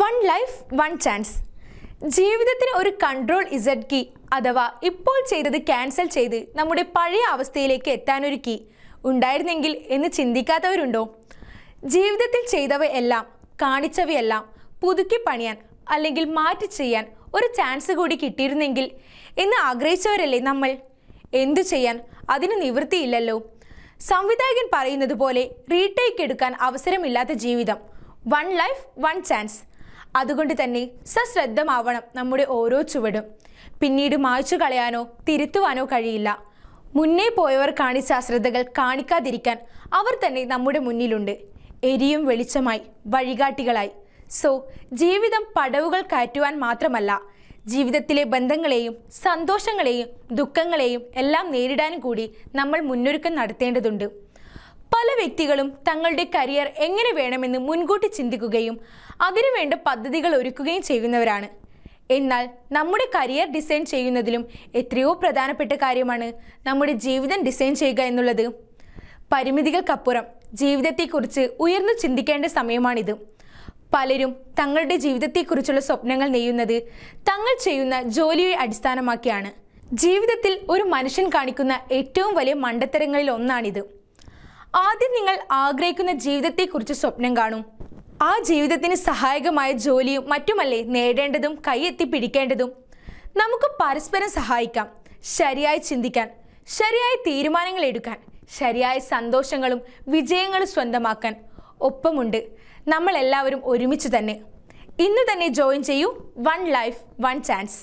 one life one chance ജീവിതത്തിന് ഒരു control Z key അഥവാ ഇപ്പോൾ ചെയ്തത് ക്യാൻസൽ ചെയ്ത് നമ്മുടെ പഴയ അവസ്ഥയിലേക്ക് എത്താനൊരു കീ ഉണ്ടായിരുന്നെങ്കിൽ എന്ന് ചിന്തിക്കാത്തവരുണ്ടോ ജീവിതത്തിൽ ചെയ്തവയെല്ലാം കാണിച്ചവയെല്ലാം പുതുക്കി പണിയാൻ അല്ലെങ്കിൽ മാറ്റി ചെയ്യാൻ ഒരു ചാൻസ് കൂടി കിട്ടിയിരുന്നെങ്കിൽ എന്ന് ആഗ്രഹിച്ചവരല്ലേ നമ്മൾ എന്തു ചെയ്യാൻ അതിന് നിവൃത്തിയില്ലല്ലോ സംവിധായകൻ പറയുന്നത് പോലെ റീടേക്ക് എടുക്കാൻ അവസരമില്ലാത്ത ജീവിതം വൺ ലൈഫ് വൺ ചാൻസ് അതുകൊണ്ട് തന്നെ സശ്രദ്ധമാവണം നമ്മുടെ ഓരോ ചുവടും പിന്നീട് മായ്ച്ചു കളയാനോ തിരുത്തുവാനോ കഴിയില്ല മുന്നേ പോയവർ കാണിച്ച അശ്രദ്ധകൾ കാണിക്കാതിരിക്കാൻ അവർ തന്നെ നമ്മുടെ മുന്നിലുണ്ട് എരിയും വെളിച്ചമായി വഴികാട്ടികളായി സോ ജീവിതം പടവുകൾ കയറ്റുവാൻ മാത്രമല്ല ജീവിതത്തിലെ ബന്ധങ്ങളെയും സന്തോഷങ്ങളെയും ദുഃഖങ്ങളെയും എല്ലാം നേരിടാനും കൂടി നമ്മൾ മുന്നൊരുക്കം നടത്തേണ്ടതുണ്ട് പല വ്യക്തികളും തങ്ങളുടെ കരിയർ എങ്ങനെ വേണമെന്ന് മുൻകൂട്ടി ചിന്തിക്കുകയും അതിനുവേണ്ട പദ്ധതികൾ ഒരുക്കുകയും ചെയ്യുന്നവരാണ് എന്നാൽ നമ്മുടെ കരിയർ ഡിസൈൻ ചെയ്യുന്നതിലും എത്രയോ പ്രധാനപ്പെട്ട കാര്യമാണ് നമ്മുടെ ജീവിതം ഡിസൈൻ ചെയ്യുക എന്നുള്ളത് പരിമിതികൾക്കപ്പുറം ജീവിതത്തെക്കുറിച്ച് ഉയർന്നു ചിന്തിക്കേണ്ട സമയമാണിത് പലരും തങ്ങളുടെ ജീവിതത്തെക്കുറിച്ചുള്ള സ്വപ്നങ്ങൾ നെയ്യുന്നത് തങ്ങൾ ചെയ്യുന്ന ജോലിയെ അടിസ്ഥാനമാക്കിയാണ് ജീവിതത്തിൽ ഒരു മനുഷ്യൻ കാണിക്കുന്ന ഏറ്റവും വലിയ മണ്ടത്തരങ്ങളിൽ ഒന്നാണിത് ആദ്യം നിങ്ങൾ ആഗ്രഹിക്കുന്ന ജീവിതത്തെക്കുറിച്ച് സ്വപ്നം കാണും ആ ജീവിതത്തിന് സഹായകമായ ജോലിയും മറ്റുമല്ലേ നേടേണ്ടതും കൈയെത്തി പിടിക്കേണ്ടതും നമുക്ക് പരസ്പരം സഹായിക്കാം ശരിയായി ചിന്തിക്കാൻ ശരിയായ തീരുമാനങ്ങൾ എടുക്കാൻ ശരിയായ സന്തോഷങ്ങളും വിജയങ്ങളും സ്വന്തമാക്കാൻ ഒപ്പമുണ്ട് നമ്മളെല്ലാവരും ഒരുമിച്ച് തന്നെ ഇന്ന് തന്നെ ജോയിൻ ചെയ്യൂ വൺ ലൈഫ് വൺ ചാൻസ്